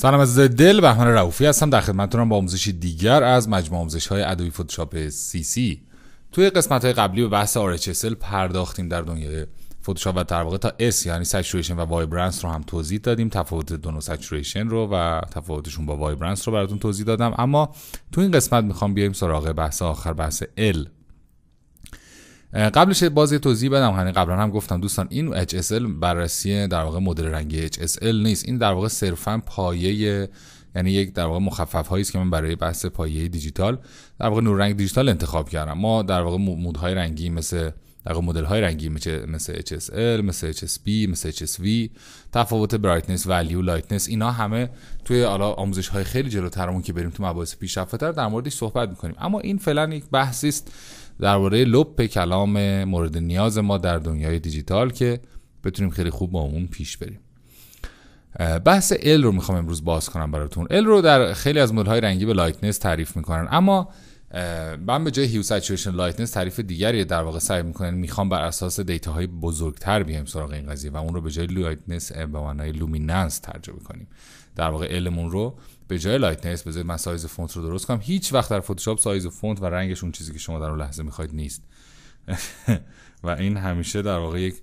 سلام از دل بهمن رعوفی هستم در خدمتتونم با آموزش دیگر از مجموع آموزش های ادوبی فتوشاپ سی توی قسمت های قبلی به بحث RHSL پرداختیم در دنیای فتوشاپ و در واقع تا S یعنی سچوریشن و وایبرنس رو هم توضیح دادیم تفاوت نوع سچوریشن رو و تفاوتشون با وایبرنس رو براتون توضیح دادم اما تو این قسمت میخوام بیایم سراغ بحث آخر بحث L قبلش بازی توضیح بدم همین یعنی قبلا هم گفتم دوستان این HSL بررسی در واقع مدل رنگی HSL نیست این در واقع صرفا پایه یعنی یک در واقع مخفف هایی است که من برای بحث پایه دیجیتال در واقع نور رنگ دیجیتال انتخاب کردم ما در واقع مودهای رنگی مثل در واقع مدل های رنگی مثل HSL مثل HSB مثل HSV تفاوت برایتنس والیو لایتنس اینا همه توی حالا آموزش های خیلی جلوترمون که بریم تو مباحث پیشرفته‌تر در موردش صحبت میکنیم اما این فعلا یک بحثی است درباره لپ کلام مورد نیاز ما در دنیای دیجیتال که بتونیم خیلی خوب با اون پیش بریم بحث ال رو میخوام امروز باز کنم براتون ال رو در خیلی از های رنگی به لایتنس تعریف میکنن اما من به جای هیو سچویشن لایتنس تعریف دیگری در واقع سعی میکنن میخوام بر اساس دیتاهای بزرگتر بیایم سراغ این قضیه و اون رو به جای لایتنس به معنای لومیننس ترجمه کنیم در واقع رو به جای لایتنس بذارید من سایز فونت رو درست کنم هیچ وقت در فتوشاپ سایز فونت و رنگش اون چیزی که شما در اون لحظه میخواید نیست و این همیشه در واقع یک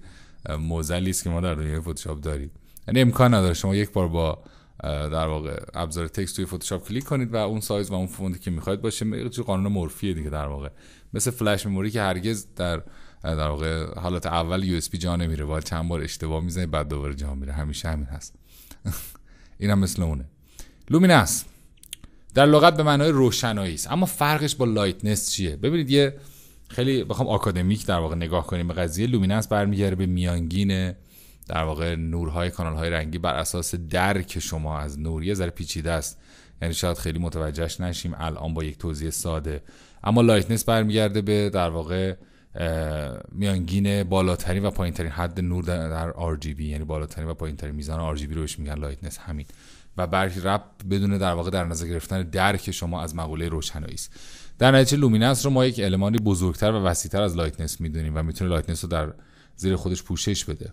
موزلی است که ما در دنیای فتوشاپ داریم یعنی امکان نداره شما یک بار با در واقع ابزار تکست توی فتوشاپ کلیک کنید و اون سایز و اون فونتی که میخواید باشه یه قانون مورفیه دیگه در واقع مثل فلش مموری که هرگز در در واقع حالت اول یو اس بی جا نمیره باید چند بار اشتباه میزنید بعد دوباره جا میره همیشه همین هست این هم مثل اونه لومیناس در لغت به معنای روشنایی است اما فرقش با لایتنس چیه ببینید یه خیلی بخوام آکادمیک در واقع نگاه کنیم به قضیه لومینس برمیگرده به میانگین در واقع نورهای کانالهای رنگی بر اساس درک شما از نور یه ذره پیچیده است یعنی شاید خیلی متوجهش نشیم الان با یک توضیح ساده اما لایتنس برمیگرده به در واقع میانگین بالاترین و پایینترین حد نور در RGB یعنی بالاترین و پایینترین میزان RGB رو میگن لایتنس همین و برخی رب بدون در واقع در نظر گرفتن درک شما از مقوله روشنایی است در نتیجه لومیننس رو ما یک المانی بزرگتر و وسیعتر از لایتنس میدونیم و میتونه لایتنس رو در زیر خودش پوشش بده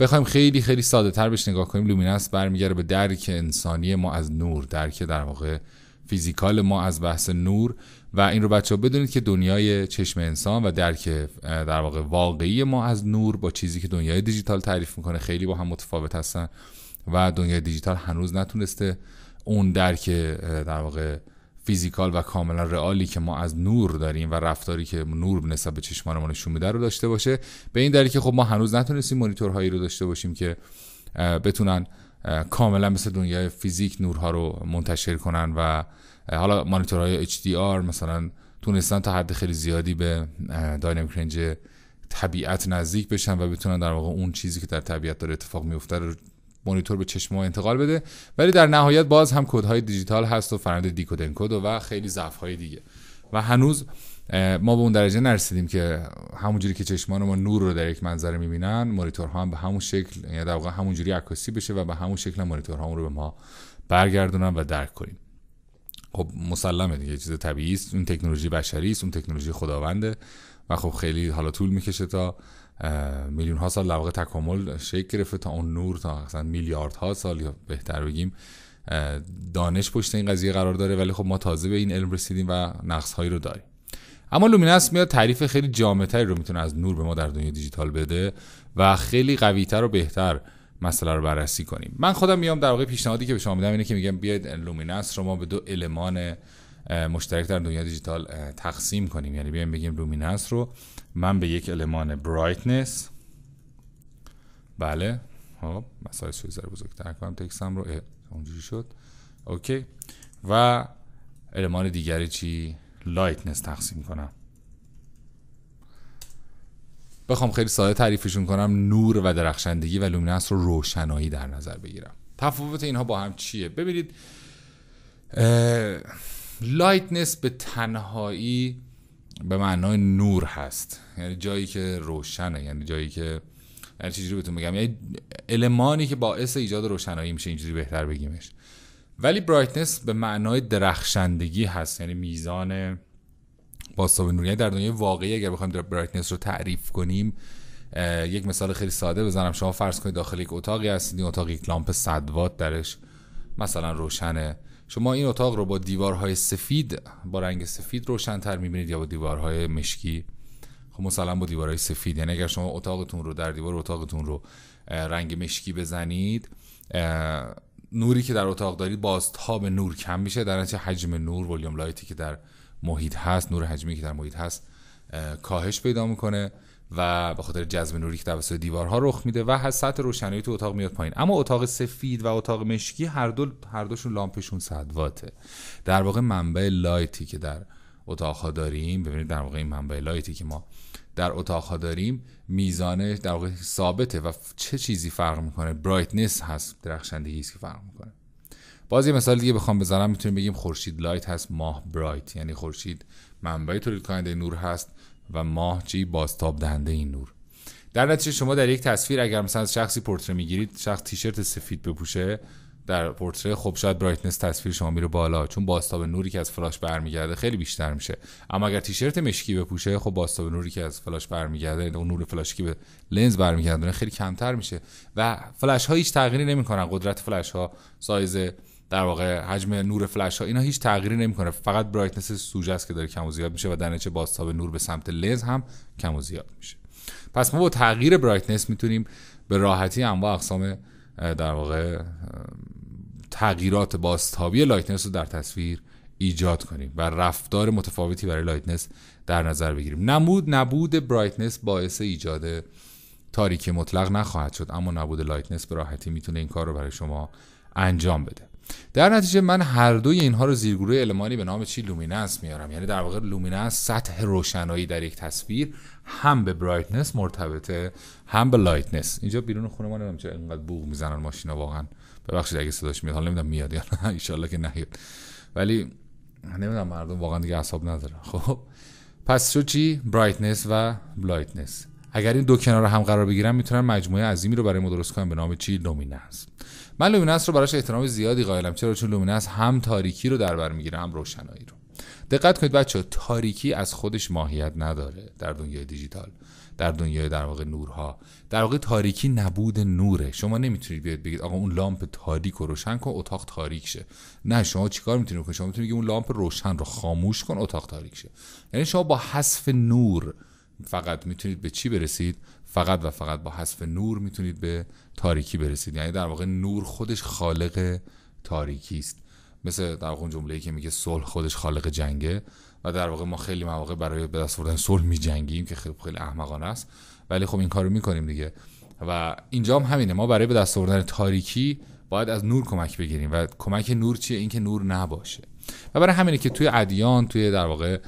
بخوایم خیلی خیلی ساده تر بهش نگاه کنیم لومیننس برمیگرده به درک انسانی ما از نور درک در واقع فیزیکال ما از بحث نور و این رو بچه ها بدونید که دنیای چشم انسان و درک در واقع واقعی ما از نور با چیزی که دنیای دیجیتال تعریف میکنه خیلی با هم متفاوت هستن و دنیای دیجیتال هنوز نتونسته اون درک در واقع فیزیکال و کاملا رئالی که ما از نور داریم و رفتاری که نور نسبت به چشمان ما نشون میده رو داشته باشه به این دلیل که خب ما هنوز نتونستیم مانیتورهایی رو داشته باشیم که بتونن کاملا مثل دنیای فیزیک نورها رو منتشر کنن و حالا مانیتورهای HDR مثلا تونستن تا حد خیلی زیادی به داینامیک رنج طبیعت نزدیک بشن و بتونن در واقع اون چیزی که در طبیعت داره اتفاق میفته رو مانیتور به چشم ما انتقال بده ولی در نهایت باز هم کودهای دیجیتال هست و فرند دیکودن کد و خیلی ضعف های دیگه و هنوز ما به اون درجه نرسیدیم که همونجوری که چشمان ما نور رو در یک منظره میبینن ها هم به همون شکل یا یعنی در واقع همونجوری عکاسی بشه و به همون شکل هم ها رو به ما برگردونن و درک کنیم خب مسلمه دیگه چیز طبیعی است اون تکنولوژی بشری است اون تکنولوژی خداونده و خب خیلی حالا طول میکشه تا میلیون ها سال در تکامل شکل گرفته تا اون نور تا اصلا میلیارد ها سال یا بهتر بگیم دانش پشت این قضیه قرار داره ولی خب ما تازه به این علم رسیدیم و نقص هایی رو داریم اما لومیناس میاد تعریف خیلی جامعتری رو میتونه از نور به ما در دنیای دیجیتال بده و خیلی قویتر و بهتر مسئله رو بررسی کنیم من خودم میام در واقع پیشنهادی که به شما میدم اینه که میگم بیاید لومیناس رو ما به دو المان مشترک در دنیا دیجیتال تقسیم کنیم یعنی بیایم بگیم لومیننس رو من به یک المان برایتنس بله خب مسائل زر بزرگتر کنم تکسم رو اونجوری شد اوکی و المان دیگری چی لایتنس تقسیم کنم بخوام خیلی ساده تعریفشون کنم نور و درخشندگی و لومیننس رو روشنایی در نظر بگیرم تفاوت اینها با هم چیه ببینید لایتنس به تنهایی به معنای نور هست یعنی جایی که روشنه یعنی جایی که یعنی چجوری بهتون بگم یعنی المانی که باعث ایجاد روشنایی میشه اینجوری بهتر بگیمش ولی برایتنس به معنای درخشندگی هست یعنی میزان باستاب نوری یعنی در دنیای واقعی اگر بخوایم در برایتنس رو تعریف کنیم یک مثال خیلی ساده بزنم شما فرض کنید داخل یک اتاقی هستید این اتاق یک لامپ 100 وات درش مثلا روشنه شما این اتاق رو با دیوارهای سفید با رنگ سفید روشنتر میبینید یا با دیوارهای مشکی خب مثلا با دیوارهای سفید یعنی اگر شما اتاقتون رو در دیوار اتاقتون رو رنگ مشکی بزنید نوری که در اتاق دارید باز تاب نور کم میشه در نتیجه حجم نور ولیوم لایتی که در محیط هست نور حجمی که در محیط هست کاهش پیدا میکنه و به خاطر جذب که توسط دیوارها رخ میده و حس سطح روشنایی تو اتاق میاد پایین اما اتاق سفید و اتاق مشکی هر دو هر دوشون لامپشون 100 واته در واقع منبع لایتی که در اتاقها داریم ببینید در واقع این منبع لایتی که ما در اتاقها داریم میزانه در واقع ثابته و چه چیزی فرق میکنه برایتنس هست درخشندگی است که فرق میکنه باز یه مثال دیگه بخوام بزنم میتونیم بگیم خورشید لایت هست ماه برایت یعنی خورشید منبع تولید کننده نور هست و چی بازتاب دهنده این نور در نتیجه شما در یک تصویر اگر مثلا از شخصی پورتره میگیرید شخص تیشرت سفید بپوشه در پورتره خب شاید برایتنس تصویر شما میره بالا چون بازتاب نوری که از فلاش برمیگرده خیلی بیشتر میشه اما اگر تیشرت مشکی بپوشه خب بازتاب نوری که از فلاش برمیگرده اون نور فلاشی که به لنز برمیگرده خیلی کمتر میشه و فلش ها هیچ تغییری نمیکنن قدرت فلش ها سایز در واقع حجم نور فلش ها اینا هیچ تغییری نمیکنه فقط برایتنس سوژه است که داره کم و زیاد میشه و در نتیجه بازتاب نور به سمت لنز هم کم و زیاد میشه پس ما با تغییر برایتنس میتونیم به راحتی انواع اقسام در واقع تغییرات بازتابی لایتنس رو در تصویر ایجاد کنیم و رفتار متفاوتی برای لایتنس در نظر بگیریم نمود نبود برایتنس باعث ایجاد تاریکی مطلق نخواهد شد اما نبود لایتنس به راحتی میتونه این کار رو برای شما انجام بده در نتیجه من هر دوی اینها رو زیر گروه علمانی به نام چی لومیننس میارم یعنی در واقع لومیننس سطح روشنایی در یک تصویر هم به برایتنس مرتبطه هم به لایتنس اینجا بیرون خونه ما نمیدونم چرا اینقدر بوغ میزنن ماشینا واقعا ببخشید اگه صداش میاد حالا نمیدونم میاد یا نه ان که نهید ولی نمیدونم مردم واقعا دیگه اعصاب نداره خب پس شو چی برایتنس و لایتنس اگر این دو کنار هم قرار بگیرن میتونن مجموعه عظیمی رو برای ما درست به نام چی لومیننس من لومینس رو براش احترام زیادی قائلم چرا چون لومینس هم تاریکی رو در بر میگیره هم روشنایی رو دقت کنید بچه تاریکی از خودش ماهیت نداره در دنیای دیجیتال در دنیای در واقع نورها در واقع تاریکی نبود نوره شما نمیتونید بگید آقا اون لامپ تاریک رو روشن کن اتاق تاریک شه نه شما چیکار میتونید کنید شما میتونید بگید اون لامپ روشن رو خاموش کن اتاق تاریک شه یعنی شما با حذف نور فقط میتونید به چی برسید فقط و فقط با حذف نور میتونید به تاریکی برسید یعنی در واقع نور خودش خالق تاریکی است مثل در واقع جمله‌ای که میگه صلح خودش خالق جنگه و در واقع ما خیلی مواقع برای به دست آوردن صلح میجنگیم که خیلی خیلی احمقانه است ولی خب این کارو میکنیم دیگه و اینجا هم همینه ما برای به دست آوردن تاریکی باید از نور کمک بگیریم و کمک نور چیه اینکه نور نباشه و برای همینه که توی ادیان توی در واقع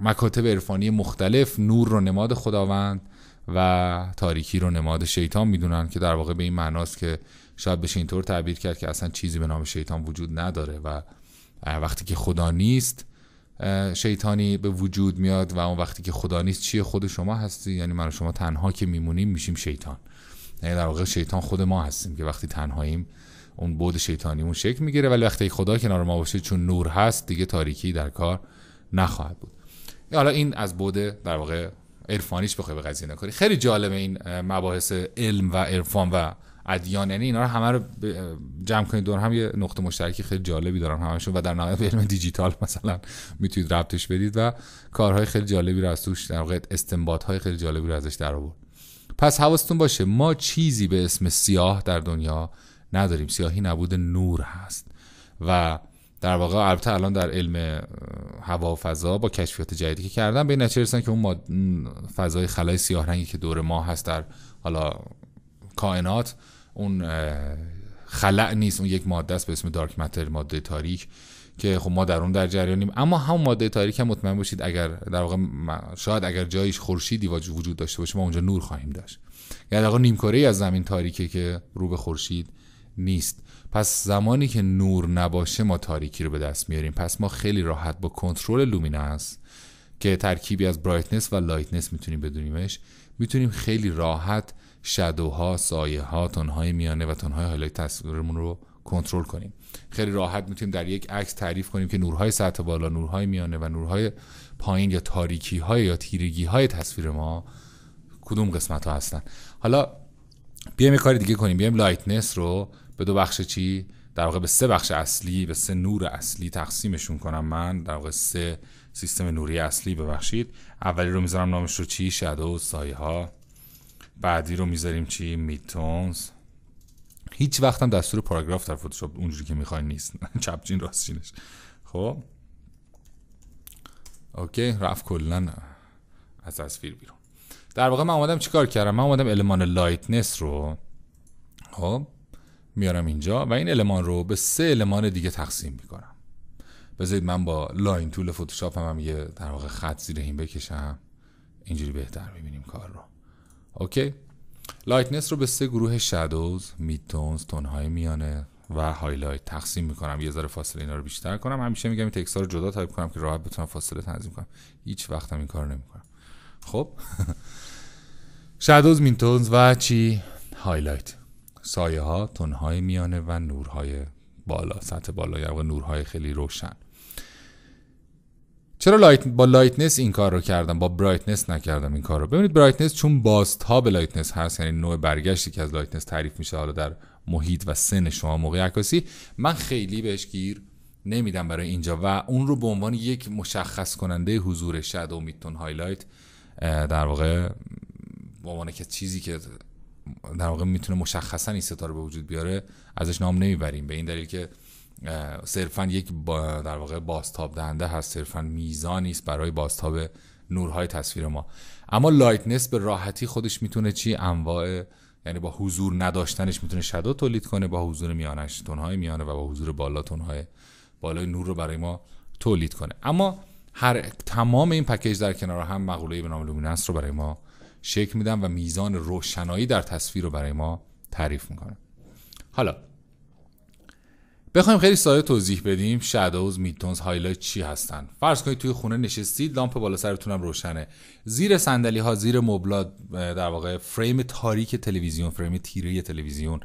مکاتب عرفانی مختلف نور رو نماد خداوند و تاریکی رو نماد شیطان میدونن که در واقع به این معناست که شاید بشه اینطور تعبیر کرد که اصلا چیزی به نام شیطان وجود نداره و وقتی که خدا نیست شیطانی به وجود میاد و اون وقتی که خدا نیست چیه خود شما هستی یعنی من و شما تنها که میمونیم میشیم شیطان یعنی در واقع شیطان خود ما هستیم که وقتی تنهاییم اون بود شیطانیمون شکل میگیره ولی وقتی خدا کنار ما باشه چون نور هست دیگه تاریکی در کار نخواهد بود حالا این از بود در واقع عرفانیش بخوای به قضیه نکنی خیلی جالبه این مباحث علم و عرفان و ادیان یعنی اینا رو همه رو جمع کنید دور هم یه نقطه مشترکی خیلی جالبی دارن همشون و در نهایت علم دیجیتال مثلا میتونید ربطش بدید و کارهای خیلی جالبی رو از توش در واقع استنباط‌های خیلی جالبی رو ازش در آورد پس حواستون باشه ما چیزی به اسم سیاه در دنیا نداریم سیاهی نبود نور هست و در واقع البته الان در علم هوا و فضا با کشفیات جدیدی که کردن به این نتیجه که اون فضای خلای سیاه رنگی که دور ما هست در حالا کائنات اون خلع نیست اون یک ماده است به اسم دارک متر ماده تاریک که خب ما در اون در جریانیم اما هم ماده تاریک هم مطمئن باشید اگر در واقع شاید اگر جایش خورشیدی وجود داشته باشه ما اونجا نور خواهیم داشت یعنی در واقع نیم کره از زمین تاریکه که رو به خورشید نیست پس زمانی که نور نباشه ما تاریکی رو به دست میاریم پس ما خیلی راحت با کنترل لومیناس که ترکیبی از برایتنس و لایتنس میتونیم بدونیمش میتونیم خیلی راحت شدوها، سایه ها، تنهای میانه و تنهای هایلایت تصویرمون رو کنترل کنیم خیلی راحت میتونیم در یک عکس تعریف کنیم که نورهای سطح بالا، نورهای میانه و نورهای پایین یا تاریکی های یا تیرگی های تصویر ما کدوم قسمت ها هستن حالا بیایم یه کاری دیگه کنیم بیایم لایتنس رو به دو بخش چی در واقع به سه بخش اصلی به سه نور اصلی تقسیمشون کنم من در واقع سه سیستم نوری اصلی ببخشید اولی رو میذارم نامش رو چی شادو سایه ها بعدی رو میذاریم چی میتونز هیچ وقت وقتم دستور پاراگراف در فتوشاپ اونجوری که میخواین نیست چپچین چینش. خب اوکی رفت کلا از تصویر بیرون در واقع من اومدم چیکار کردم من اومدم المان لایتنس رو خب میارم اینجا و این المان رو به سه المان دیگه تقسیم میکنم بذارید من با لاین تول فتوشاپ هم, هم یه در واقع خط زیر این بکشم اینجوری بهتر میبینیم کار رو اوکی لایتنس رو به سه گروه شادوز میدتونز تونهای میانه و هایلایت تقسیم میکنم یه ذره فاصله اینا رو بیشتر کنم همیشه میگم این تکستا رو جدا تایپ کنم که راحت بتونم فاصله تنظیم کنم هیچ وقت هم این کار نمیکنم خب شادوز میدتونز و چی هایلایت سایه ها تنهای میانه و نورهای بالا سطح بالا یا یعنی نورهای خیلی روشن چرا لایت با لایتنس این کار رو کردم با برایتنس نکردم این کار رو ببینید برایتنس چون به لایتنس هست یعنی نوع برگشتی که از لایتنس تعریف میشه حالا در محیط و سن شما موقع عکاسی من خیلی بهش گیر نمیدم برای اینجا و اون رو به عنوان یک مشخص کننده حضور شادو میتون هایلایت در واقع به عنوان که چیزی که در واقع میتونه مشخصا این ستاره به وجود بیاره ازش نام نمیبریم به این دلیل که صرفا یک با در واقع بازتاب دهنده هست صرفا میزانی است برای بازتاب نورهای تصویر ما اما لایتنس به راحتی خودش میتونه چی انواع یعنی با حضور نداشتنش میتونه شدو تولید کنه با حضور میانش تونهای میانه و با حضور بالا تونهای بالای نور رو برای ما تولید کنه اما هر تمام این پکیج در کنار هم مقوله به نام لومیننس رو برای ما شکل میدن و میزان روشنایی در تصویر رو برای ما تعریف میکنه حالا بخوایم خیلی ساده توضیح بدیم شادوز میتونز هایلایت چی هستن فرض کنید توی خونه نشستید لامپ بالا سرتون هم روشنه زیر صندلی ها زیر مبلا در واقع فریم تاریک تلویزیون فریم تیره تلویزیون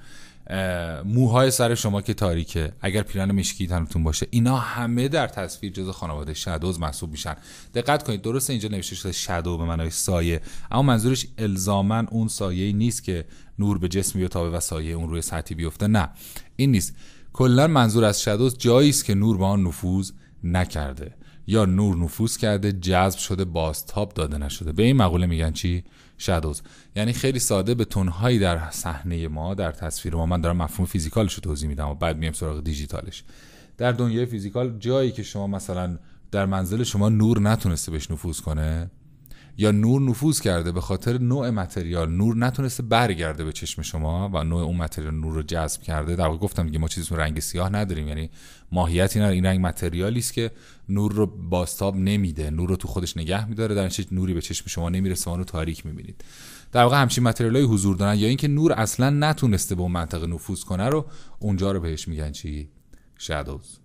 موهای سر شما که تاریکه اگر پیرن مشکی تنتون باشه اینا همه در تصویر جز خانواده شادوز محسوب میشن دقت کنید درست اینجا نوشته شده شادو به معنای سایه اما منظورش الزاما اون سایه نیست که نور به جسم تابه و سایه اون روی سطحی بیفته نه این نیست کلا منظور از شادوز جایی است که نور به آن نفوذ نکرده یا نور نفوذ کرده جذب شده بازتاب داده نشده به این مقوله میگن چی شادوز یعنی خیلی ساده به تونهایی در صحنه ما در تصویر ما من دارم مفهوم فیزیکالش رو توضیح میدم و بعد میام سراغ دیجیتالش در دنیای فیزیکال جایی که شما مثلا در منزل شما نور نتونسته بهش نفوذ کنه یا نور نفوذ کرده به خاطر نوع متریال نور نتونسته برگرده به چشم شما و نوع اون متریال نور رو جذب کرده در واقع گفتم دیگه ما چیزی رنگ سیاه نداریم یعنی ماهیت نه این رنگ متریالی است که نور رو باستاب نمیده نور رو تو خودش نگه میداره در نوری به چشم شما نمیرسه اون رو تاریک میبینید در واقع همچین متریالای حضور دارن یا اینکه نور اصلا نتونسته به اون منطقه نفوذ کنه رو اونجا رو بهش میگن چی شادوز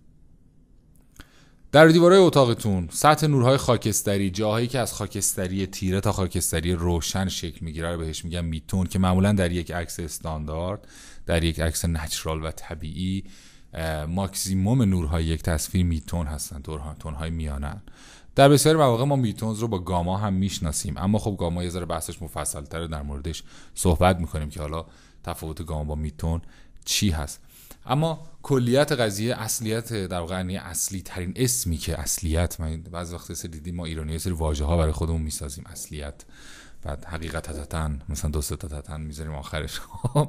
در دیوارهای اتاقتون سطح نورهای خاکستری جاهایی که از خاکستری تیره تا خاکستری روشن شکل میگیره رو بهش میگن میتون که معمولا در یک عکس استاندارد در یک عکس نچرال و طبیعی ماکسیموم نورهای یک تصویر میتون هستن تونهای میانن در بسیاری مواقع ما میتونز رو با گاما هم میشناسیم اما خب گاما یه ذره بحثش مفصلتره در موردش صحبت میکنیم که حالا تفاوت گاما با میتون چی هست اما کلیت قضیه اصلیت در واقع یعنی اصلی ترین اسمی که اصلیت من بعضی وقت سر دیدیم ما ایرانی سری واژه ها برای خودمون میسازیم اصلیت بعد حقیقت تتن مثلا دو سه تتن میذاریم آخرش خب,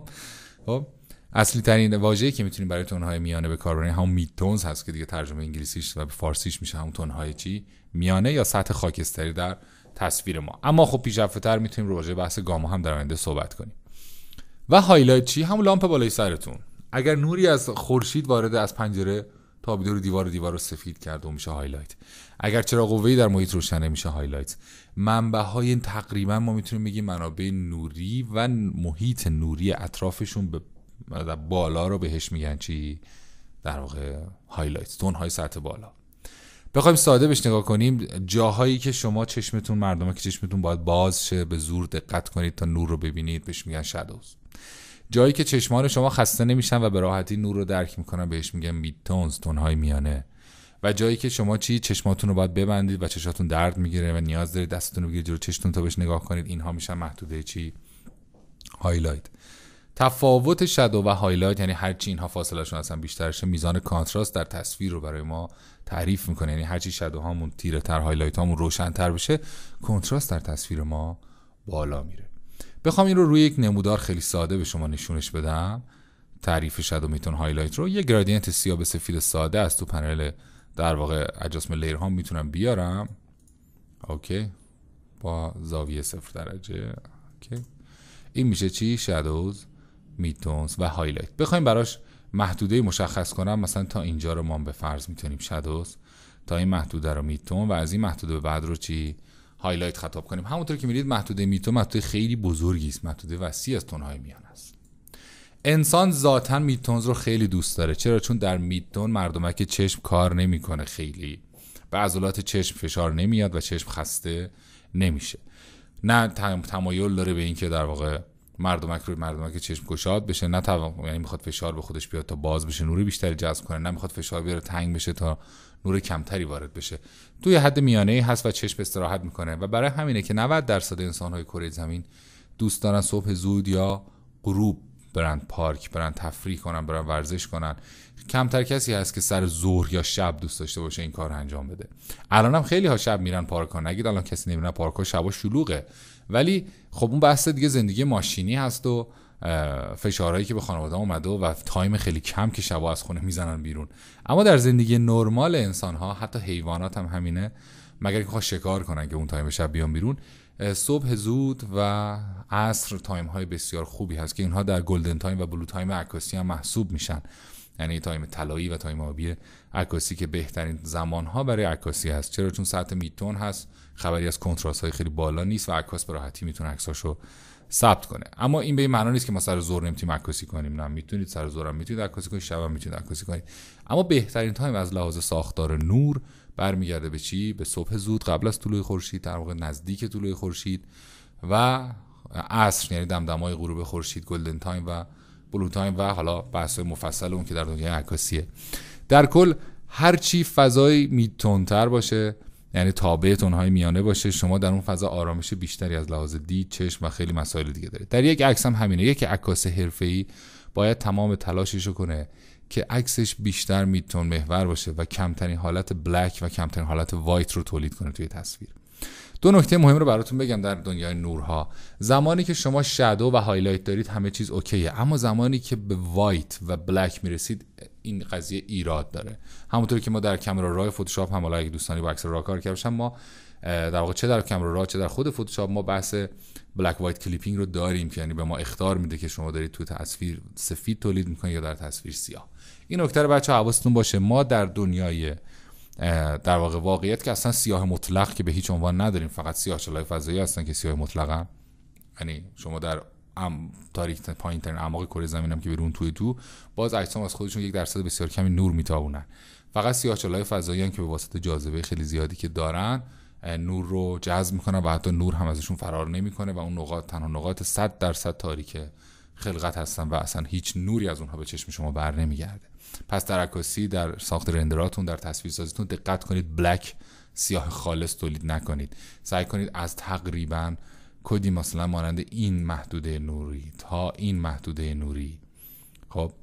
خب. اصلی ترین واژه‌ای که میتونیم برای تونهای میانه به کار بریم همون میتونز هست که دیگه ترجمه انگلیسیش و به فارسیش میشه همون تونهای چی میانه یا سطح خاکستری در تصویر ما اما خب پیشرفته‌تر میتونیم راجع بحث گاما هم در آینده صحبت کنیم و هایلایت چی همون لامپ بالای سرتون اگر نوری از خورشید وارد از پنجره تابیده رو دیوار و دیوار رو سفید کرد و میشه هایلایت اگر چرا قوه در محیط روشنه میشه هایلایت منبع های تقریبا ما میتونیم بگیم منابع نوری و محیط نوری اطرافشون به بالا رو بهش میگن چی در واقع هایلایت تون های سطح بالا بخوایم ساده بهش نگاه کنیم جاهایی که شما چشمتون مردمه که چشمتون باید باز شه به زور دقت کنید تا نور رو ببینید بهش میگن شادوز جایی که چشمان شما خسته نمیشن و به راحتی نور رو درک میکنن بهش میگن میدتونز تونهای میانه و جایی که شما چی چشماتون رو باید ببندید و چشاتون درد میگیره و نیاز دارید دستتون رو بگیرید جلو چشتون تا بهش نگاه کنید اینها میشن محدوده چی هایلایت تفاوت شدو و هایلایت یعنی هرچی اینها فاصلهشون اصلا بیشترشه میزان کانتراست در تصویر رو برای ما تعریف میکنه یعنی هرچی شدو هامون تیره هایلایت هامون روشن تر بشه کنتراست در تصویر ما بالا میره بخوام این رو روی یک نمودار خیلی ساده به شما نشونش بدم تعریف شادو میتون هایلایت رو یه گرادینت سیاه به سفید ساده است تو پنل در واقع اجاسم لیر ها میتونم بیارم اوکی با زاویه صفر درجه اوکی این میشه چی شادوز میتونز و هایلایت بخوایم براش محدوده مشخص کنم مثلا تا اینجا رو ما به فرض میتونیم شادوز تا این محدوده رو میتون و از این محدوده به بعد رو چی هایلایت خطاب کنیم همونطور که میدید محدوده میتو محدوده خیلی بزرگی است محدوده وسیع از تنهای میان است انسان ذاتا میتونز رو خیلی دوست داره چرا چون در میتون مردمک چشم کار نمیکنه خیلی به عضلات چشم فشار نمیاد و چشم خسته نمیشه نه تمایل داره به اینکه در واقع مردمک روی مردمک چشم گشاد بشه نه یعنی میخواد فشار به خودش بیاد تا باز بشه نور بیشتری جذب کنه نه میخواد فشار بیاره تنگ بشه تا نور کمتری وارد بشه توی حد میانه ای هست و چشم استراحت میکنه و برای همینه که 90 درصد انسانهای کره زمین دوست دارن صبح زود یا غروب برن پارک برن تفریح کنن برن ورزش کنن کمتر کسی هست که سر ظهر یا شب دوست داشته باشه این کار رو انجام بده الانم هم خیلی ها شب میرن پارک ها نگید الان کسی نمیرن پارک ها شبا شلوغه ولی خب اون بحث دیگه زندگی ماشینی هست و فشارهایی که به خانواده اومده و تایم خیلی کم که شبا از خونه میزنن بیرون اما در زندگی نرمال انسان ها حتی حیوانات هم همینه مگر که شکار کنن که اون تایم شب بیان بیرون صبح زود و عصر تایم های بسیار خوبی هست که اینها در گلدن تایم و بلو تایم عکاسی هم محسوب میشن یعنی تایم طلایی و تایم آبی عکاسی که بهترین زمان ها برای عکاسی هست چرا چون ساعت میتون هست خبری از کنتراست های خیلی بالا نیست و عکاس به راحتی میتونه عکساشو ثبت کنه اما این به این معنا نیست که ما سر زور نمیتونیم عکاسی کنیم نه میتونید سر زورم میتونید عکاسی کنید شب هم میتونید عکاسی کنید اما بهترین تایم از لحاظ ساختار نور برمیگرده به چی به صبح زود قبل از طلوع خورشید در واقع نزدیک طلوع خورشید و عصر یعنی دمدمای غروب خورشید گلدن تایم و بلو تایم و حالا بحث مفصل اون که در دنیای عکاسیه در کل هر چی فضای میتونتر باشه یعنی تابع تنهای میانه باشه شما در اون فضا آرامش بیشتری از لحاظ دید چشم و خیلی مسائل دیگه دارید در یک عکس هم همینه یک عکاس حرفه‌ای باید تمام تلاشش رو کنه که عکسش بیشتر میتون محور باشه و کمترین حالت بلک و کمترین حالت وایت رو تولید کنه توی تصویر دو نکته مهم رو براتون بگم در دنیای نورها زمانی که شما شادو و هایلایت دارید همه چیز اوکیه اما زمانی که به وایت و بلک میرسید این قضیه ایراد داره همونطور که ما در کمرا رای فتوشاپ هم حالا اگه دوستانی با اکثر را کار کردن ما در واقع چه در کمرا را چه در خود فتوشاپ ما بحث بلک وایت کلیپینگ رو داریم که یعنی به ما اختار میده که شما دارید تو تصویر سفید تولید میکنید یا در تصویر سیاه این نکته رو بچه حواستون باشه ما در دنیای در واقع واقعیت که اصلا سیاه مطلق که به هیچ عنوان نداریم فقط سیاه فضایی هستن که سیاه مطلقه. یعنی شما در ام تاریک پایین ترین اعماق کره زمینم که بیرون توی تو باز اجسام از خودشون یک درصد بسیار کمی نور میتابونن فقط های فضایی هم که به واسطه جاذبه خیلی زیادی که دارن نور رو جذب میکنن و حتی نور هم ازشون فرار نمیکنه و اون نقاط تنها نقاط 100 درصد تاریک خلقت هستن و اصلا هیچ نوری از اونها به چشم شما بر نمیگرده پس در عکاسی در ساخت رندراتون در تصویر سازیتون دقت کنید بلک سیاه خالص تولید نکنید سعی کنید از تقریبا کدی مثلا مانند این محدوده نوری تا این محدوده نوری خب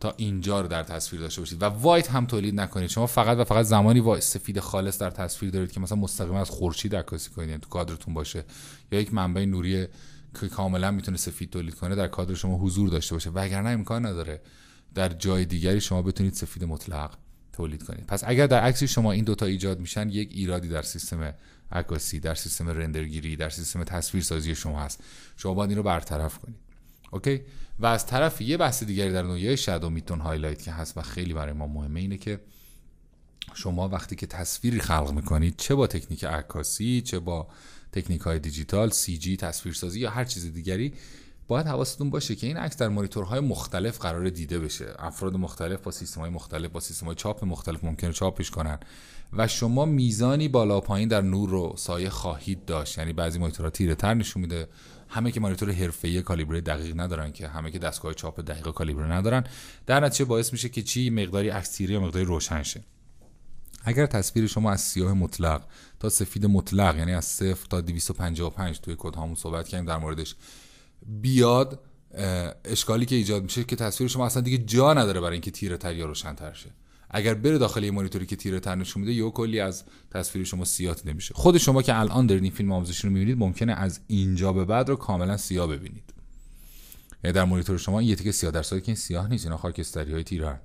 تا اینجا رو در تصویر داشته باشید و وایت هم تولید نکنید شما فقط و فقط زمانی با سفید خالص در تصویر دارید که مثلا مستقیما از خورشید عکاسی کنید یعنی تو کادرتون باشه یا یک منبع نوری که کاملا میتونه سفید تولید کنه در کادر شما حضور داشته باشه وگرنه امکان نداره در جای دیگری شما بتونید سفید مطلق تولید کنید پس اگر در عکسی شما این دوتا ایجاد میشن یک ایرادی در سیستم عکاسی در سیستم رندرگیری در سیستم تصویرسازی شما هست شما باید این رو برطرف کنید اوکی و از طرف یه بحث دیگری در نویای شادو میتون هایلایت که هست و خیلی برای ما مهمه اینه که شما وقتی که تصویری خلق میکنید چه با تکنیک عکاسی چه با تکنیک های دیجیتال سی جی تصویرسازی یا هر چیز دیگری باید حواستون باشه که این عکس در مانیتورهای مختلف قرار دیده بشه افراد مختلف با های مختلف با های چاپ مختلف ممکنه چاپش کنن و شما میزانی بالا پایین در نور رو سایه خواهید داشت یعنی بعضی مانیتورها تر نشون میده همه که مانیتور حرفه‌ای کالیبره دقیق ندارن که همه که دستگاه چاپ دقیق کالیبره ندارن در نتیجه باعث میشه که چی مقداری عکس یا مقداری روشن شه اگر تصویر شما از سیاه مطلق تا سفید مطلق یعنی از 0 تا 255 توی کد هامون صحبت کردیم در موردش بیاد اشکالی که ایجاد میشه که تصویر شما اصلا دیگه جا نداره برای اینکه تیره تر یا تر شه اگر بره داخل یه مانیتوری که تیره تر نشون میده یه کلی از تصویر شما سیاه نمیشه خود شما که الان دارین این فیلم آموزشی رو میبینید ممکنه از اینجا به بعد رو کاملا سیاه ببینید یعنی در مانیتور شما یه تیکه سیاه در که این سیاه نیست اینا خاکستری های تیرن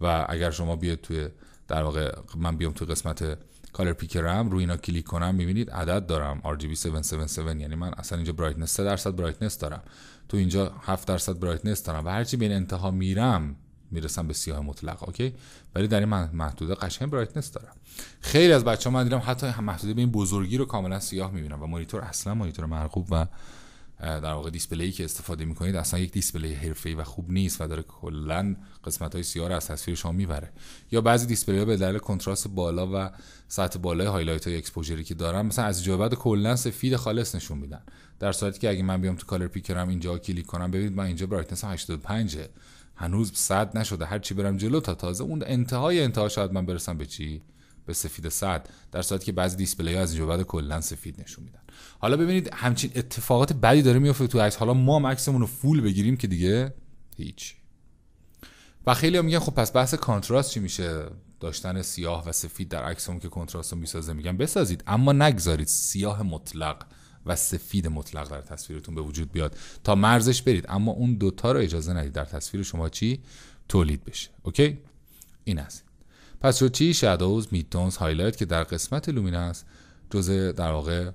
و اگر شما بیاید توی در واقع من بیام تو قسمت کالر پیکر هم روی اینا کلیک کنم میبینید عدد دارم RGB 777 یعنی من اصلا اینجا برایتنس 3 درصد برایتنس دارم تو اینجا 7 درصد برایتنس دارم و هرچی بین انتها میرم میرسم به سیاه مطلق اوکی ولی در این محدوده قشنگ برایتنس دارم خیلی از بچه ها من دیدم حتی محدوده به این بزرگی رو کاملا سیاه میبینم و مانیتور اصلا مانیتور مرغوب و در واقع دیسپلی که استفاده میکنید اصلا یک دیسپلی حرفه‌ای و خوب نیست و داره کلا قسمت های سیار از تصویر شما میبره یا بعضی دیسپلی ها به دلیل کنتراست بالا و سطح بالای هایلایت های اکسپوژری که دارن مثلا از جواب کلا سفید خالص نشون میدن در صورتی که اگه من بیام تو کالر پیکرم اینجا کلیک کنم ببینید من اینجا برایتنس 85 هنوز صد نشده هر چی برم جلو تا تازه اون انتهای انتها شاید من برسم به چی به سفید صد در صورتی که بعضی دیسپلی ها از اینجا بعد کلا سفید نشون میدن حالا ببینید همچین اتفاقات بدی داره میفته تو عکس حالا ما هم عکسمون رو فول بگیریم که دیگه هیچ و خیلی هم میگن خب پس بحث کانتراست چی میشه داشتن سیاه و سفید در عکسمون که کنتراست رو میسازه میگن بسازید اما نگذارید سیاه مطلق و سفید مطلق در تصویرتون به وجود بیاد تا مرزش برید اما اون دوتا رو اجازه ندید در تصویر شما چی تولید بشه اوکی این است پس چی؟ شادوز میتونز هایلایت که در قسمت لومینس جزء در واقع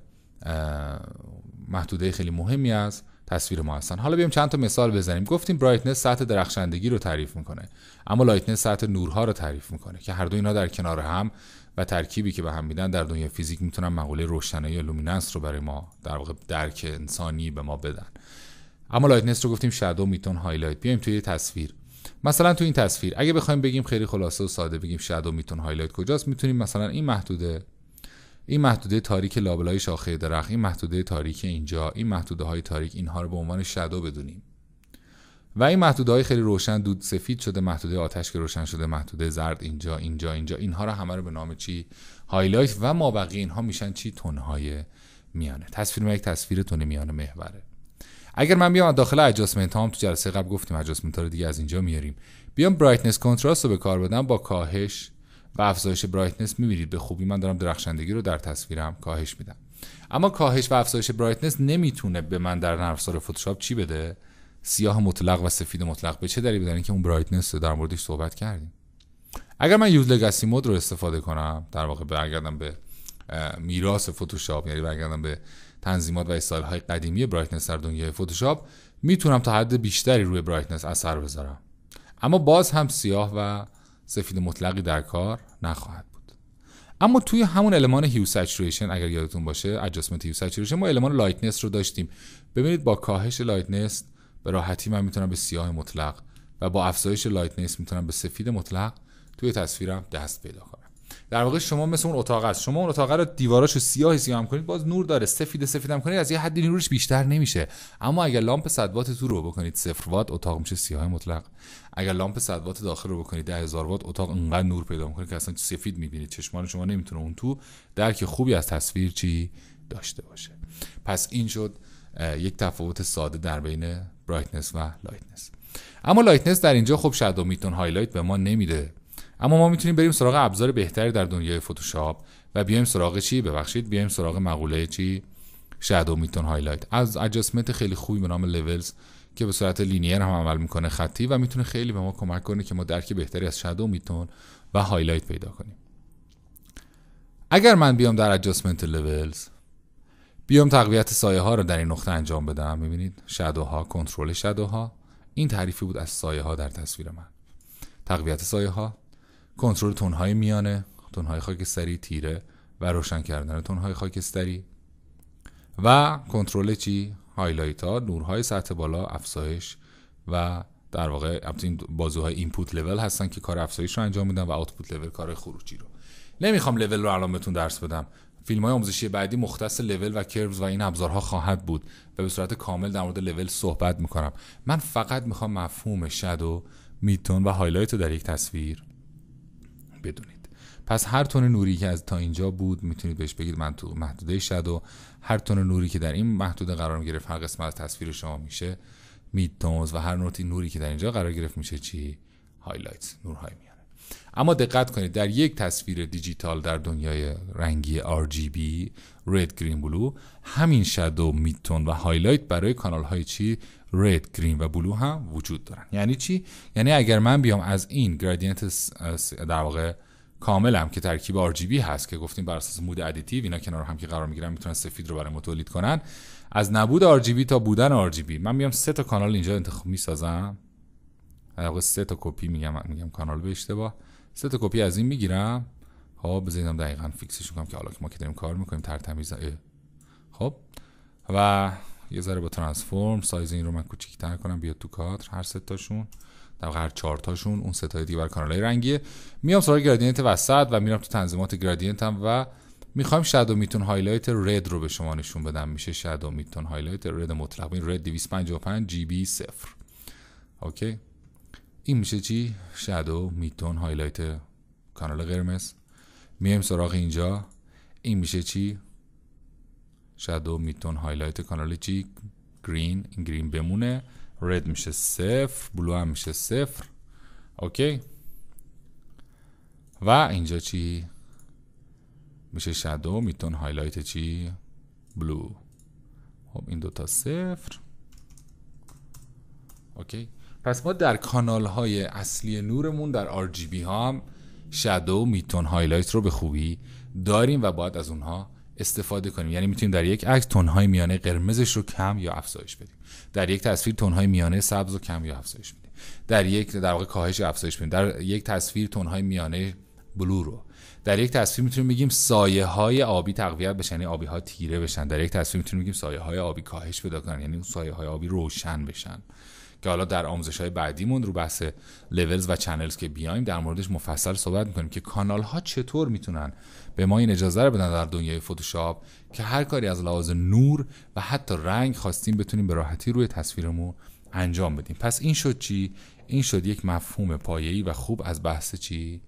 محدوده خیلی مهمی است تصویر ما هستن حالا بیام چند تا مثال بزنیم گفتیم برایتنس سطح درخشندگی رو تعریف میکنه اما لایتنس سطح نورها رو تعریف میکنه که هر دو اینا در کنار هم و ترکیبی که به هم میدن در دنیای فیزیک میتونن مقوله روشنایی لومیننس رو برای ما در واقع درک انسانی به ما بدن اما لایتنس رو گفتیم شادو میتون هایلایت بیایم توی تصویر مثلا تو این تصویر اگه بخوایم بگیم خیلی خلاصه و ساده بگیم شادو میتون هایلایت کجاست میتونیم مثلا این محدوده این محدوده تاریک لابلای شاخه درخت این محدوده تاریک اینجا این محدوده های تاریک اینها رو به عنوان شادو بدونیم و این محدوده های خیلی روشن دود سفید شده محدوده آتش که روشن شده محدوده زرد اینجا اینجا اینجا اینها رو همه رو به نام چی هایلایت و ما اینها میشن چی تونهای میانه تصویر یک تصویر تون میانه محوره اگر من بیام داخل اجاسمنت هم تو جلسه قبل گفتیم اجاسمنت رو دیگه از اینجا میاریم بیام برایتنس کنتراست رو به کار بدم با کاهش و افزایش برایتنس میبینید به خوبی من دارم درخشندگی رو در تصویرم کاهش میدم اما کاهش و افزایش برایتنس نمیتونه به من در نرم فتوشاپ چی بده سیاه مطلق و سفید مطلق به چه دلیل بدن که اون برایتنس رو در موردش صحبت کردیم اگر من یوز لگاسی مود رو استفاده کنم در واقع برگردم به میراث فتوشاپ یعنی برگردم به تنظیمات و استایل قدیمی برایتنس در دنیای فتوشاپ میتونم تا حد بیشتری روی برایتنس اثر بذارم اما باز هم سیاه و سفید مطلقی در کار نخواهد بود اما توی همون المان هیو سچوریشن اگر یادتون باشه ادجاستمنت هیو سچوریشن ما المان لایتنس رو داشتیم ببینید با کاهش لایتنس به راحتی من میتونم به سیاه مطلق و با افزایش لایتنس میتونم به سفید مطلق توی تصویرم دست پیدا کنم در واقع شما مثل اون اتاق است شما اون اتاق رو دیواراشو سیاه سیاه هم کنید باز نور داره سفید سفید هم کنید از یه حدی نورش بیشتر نمیشه اما اگر لامپ 100 وات تو رو بکنید 0 وات اتاق میشه سیاه مطلق اگر لامپ 100 وات داخل رو بکنید 10000 وات اتاق انقدر نور پیدا میکنه که اصلا سفید میبینید چشمان شما نمیتونه اون تو درک خوبی از تصویر چی داشته باشه پس این شد یک تفاوت ساده در بین برایتنس و لایتنس اما لایتنس در اینجا خب شادو میتون هایلایت به ما نمیده اما ما میتونیم بریم سراغ ابزار بهتری در دنیای فتوشاپ و بیایم سراغ چی ببخشید بیایم سراغ مقوله چی شادو میتون هایلایت از ادجستمنت خیلی خوبی به نام لولز که به صورت لینیر هم عمل میکنه خطی و میتونه خیلی به ما کمک کنه که ما درک بهتری از شادو میتون و هایلایت پیدا کنیم اگر من بیام در ادجستمنت لولز بیام تقویت سایه ها رو در این نقطه انجام بدم میبینید شادوها کنترل شادوها این تعریفی بود از سایه ها در تصویر من تقویت سایه ها کنترل تونهای میانه تونهای خاکستری تیره و روشن کردن تونهای خاکستری و کنترل چی هایلایت ها نورهای سطح بالا افزایش و در واقع این بازوهای اینپوت لول هستن که کار افزایش رو انجام میدن و آوتپوت لول کار خروجی رو نمیخوام لول رو الان بهتون درس بدم فیلم های آموزشی بعدی مختص لول و کروز و این ابزارها خواهد بود و به صورت کامل در مورد لول صحبت میکنم من فقط میخوام مفهوم و میتون و هایلایت رو در یک تصویر بدونید پس هر تون نوری که از تا اینجا بود میتونید بهش بگید من تو محدوده شد هر تون نوری که در این محدوده قرار میگرفت هر قسمت از تصویر شما میشه میدتونز و هر نوتی نوری که در اینجا قرار گرفت میشه چی هایلایت نورهای میانه اما دقت کنید در یک تصویر دیجیتال در دنیای رنگی RGB رد گرین بلو همین شادو میتون و هایلایت برای کانال های چی رد گرین و بلو هم وجود دارن یعنی چی یعنی اگر من بیام از این گرادینت در واقع کاملم که ترکیب بی هست که گفتیم بر اساس مود ادیتیو اینا کنار هم که قرار میگیرن میتونن سفید رو برای ما تولید کنن از نبود بی تا بودن بی من میام سه تا کانال اینجا انتخاب میسازم در واقع سه تا کپی میگم میگم کانال به اشتباه سه تا کپی از این میگیرم خب بزنم دقیقا فیکسش کنم که حالا که ما که داریم کار میکنیم تر تمیز خب و یه ذره با ترانسفورم سایز این رو من کوچیک‌تر کنم بیاد تو کادر هر تاشون در هر چهار تاشون اون ستای دیگه بر کانال های رنگیه میام سراغ گرادینت وسط و میرم تو تنظیمات گرادینت هم و میخوایم شادو میتون هایلایت رد رو به شما نشون بدم میشه شادو میتون هایلایت رد مطلق این رد 255 جی بی 0 اوکی این میشه چی شادو میتون هایلایت کانال قرمز میام سراغ اینجا این میشه چی شادو میتون هایلایت کانال چی گرین این گرین بمونه رد میشه صفر بلو هم میشه صفر اوکی و اینجا چی میشه شادو میتون هایلایت چی بلو خب این دوتا صفر اوکی پس ما در کانال های اصلی نورمون در RGB ها هم شادو میتون هایلایت رو به خوبی داریم و باید از اونها استفاده کنیم یعنی میتونیم در یک عکس تونهای میانه قرمزش رو کم یا افزایش بدیم در یک تصویر تونهای میانه سبز رو کم یا افزایش بدیم در یک در واقع کاهش یا افزایش بدیم در یک تصویر تونهای میانه بلو رو در یک تصویر میتونیم بگیم سایه های آبی تقویت بشن یعنی آبی ها تیره بشن در یک تصویر میتونیم بگیم سایه های آبی کاهش پیدا کنن یعنی سایه های آبی روشن بشن که حالا در آموزش های بعدیمون رو بحث لولز و چنلز که بیایم در موردش مفصل صحبت میکنیم که کانال ها چطور میتونن به ما این اجازه رو بدن در دنیای فتوشاپ که هر کاری از لحاظ نور و حتی رنگ خواستیم بتونیم به راحتی روی تصویرمون انجام بدیم پس این شد چی این شد یک مفهوم پایه‌ای و خوب از بحث چی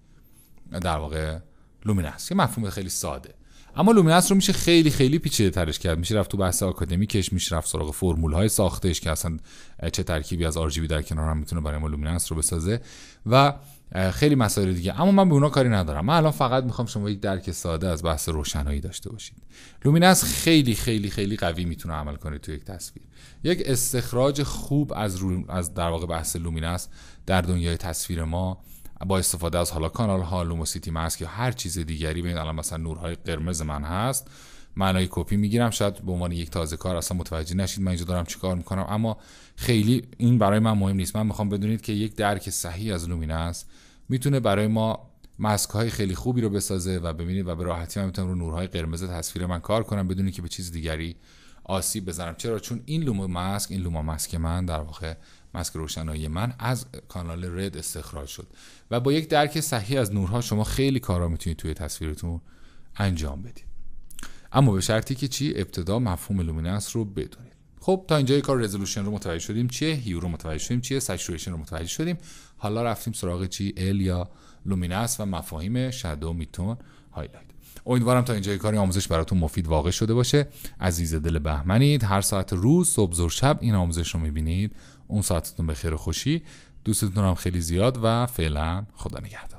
در واقع لومینس یه مفهوم خیلی ساده اما لومیناس رو میشه خیلی خیلی پیچیده ترش کرد میشه رفت تو بحث آکادمیکش میشه رفت سراغ فرمول های ساختش که اصلا چه ترکیبی از RGB در کنار هم میتونه برای ما لومیناس رو بسازه و خیلی مسائل دیگه اما من به اونا کاری ندارم من الان فقط میخوام شما یک درک ساده از بحث روشنایی داشته باشید لومیناس خیلی خیلی خیلی قوی میتونه عمل کنه تو یک تصویر یک استخراج خوب از, از در واقع بحث لومیناس در دنیای تصویر ما با استفاده از حالا کانال ها لوموسیتی ماسک یا هر چیز دیگری ببین الان مثلا نورهای قرمز من هست معنای کپی میگیرم شاید به عنوان یک تازه کار اصلا متوجه نشید من اینجا دارم چیکار میکنم اما خیلی این برای من مهم نیست من میخوام بدونید که یک درک صحیح از است میتونه برای ما ماسک های خیلی خوبی رو بسازه و ببینید و به راحتی من میتونم رو نورهای قرمز تصویر من کار کنم بدونید که به چیز دیگری آسیب بزنم چرا چون این لوما ماسک این لوما ماسک من در واقع ماسک روشنایی من از کانال رد استخراج شد و با یک درک صحیح از نورها شما خیلی کارا میتونید توی تصویرتون انجام بدید اما به شرطی که چی ابتدا مفهوم لومیننس رو بدونید خب تا اینجا کار رزولوشن رو متوجه شدیم چیه هیو رو متوجه شدیم چیه سچوریشن رو متوجه شدیم حالا رفتیم سراغ چی ال یا لومینس و مفاهیم شادو میتون هایلایت امیدوارم تا اینجا کاری آموزش براتون مفید واقع شده باشه عزیز دل بهمنید هر ساعت روز صبح زور شب این آموزش رو میبینید اون ساعتتون به خیر و خوشی هم خیلی زیاد و فعلا خدا نگهدار